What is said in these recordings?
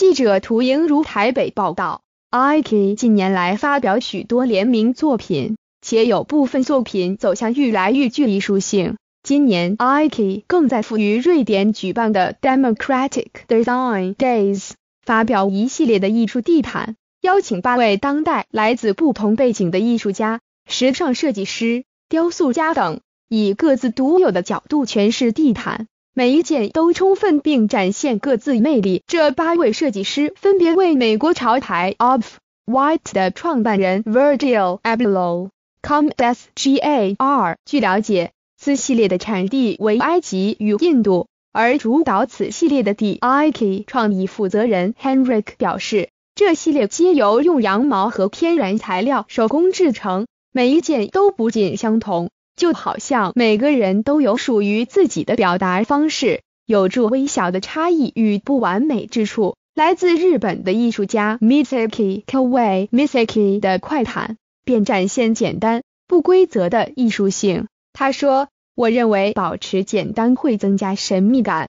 记者涂莹如台北报道，IKE 近年来发表许多联名作品，且有部分作品走向愈来愈具艺术性。今年 IKE 更在位于瑞典举办的 Democratic Design Days 发表一系列的艺术地毯，邀请八位当代来自不同背景的艺术家、时尚设计师、雕塑家等，以各自独有的角度诠释地毯。每一件都充分并展现各自魅力。这八位设计师分别为美国潮牌 Off White 的创办人 Virgil Abloh、Comesgar。据了解，此系列的产地为埃及与印度，而主导此系列的 d i k e 创意负责人 Henrik 表示，这系列皆由用羊毛和天然材料手工制成，每一件都不尽相同。就好像每个人都有属于自己的表达方式，有助微小的差异与不完美之处。来自日本的艺术家 Misaki k a w a i Misaki 的快毯便展现简单不规则的艺术性。他说：“我认为保持简单会增加神秘感。”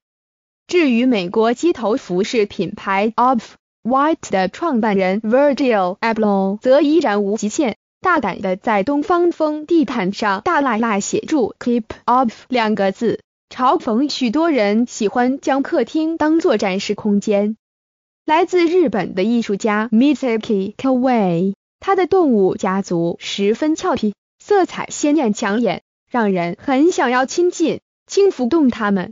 至于美国街头服饰品牌 Off White 的创办人 Virgil Abloh，则依然无极限。大胆的在东方风地毯上大辣辣写住 “keep off” 两个字，嘲讽许多人喜欢将客厅当作展示空间。来自日本的艺术家 Mitsuki k a w a i 他的动物家族十分俏皮，色彩鲜艳抢眼，让人很想要亲近、轻抚动它们。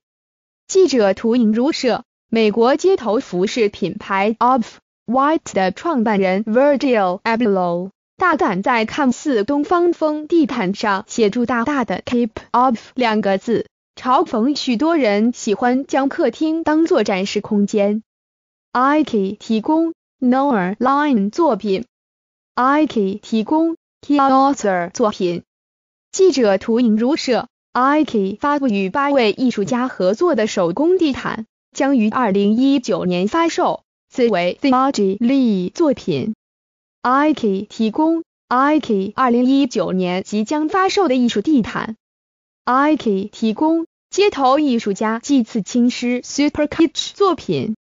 记者图影如摄，美国街头服饰品牌 Off White 的创办人 Virgil Abloh。大胆在看似东方风地毯上写出大大的 keep off 两个字，嘲讽许多人喜欢将客厅当作展示空间。IKE 提供，Norline 作品。IKE 提供 k y a u s o r 作品。记者涂颖如摄。IKE 发布与八位艺术家合作的手工地毯，将于二零一九年发售，此为 Theology Lee 作品。IKE 提供，IKE 二零一九年即将发售的艺术地毯。IKE 提供，街头艺术家祭次青师 Superkitch 作品。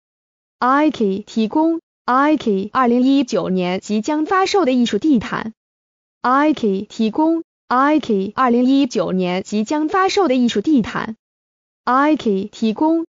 IKE 提供，IKE 二零一九年即将发售的艺术地毯。IKE 提供，IKE 二零一九年即将发售的艺术地毯。IKE 提供。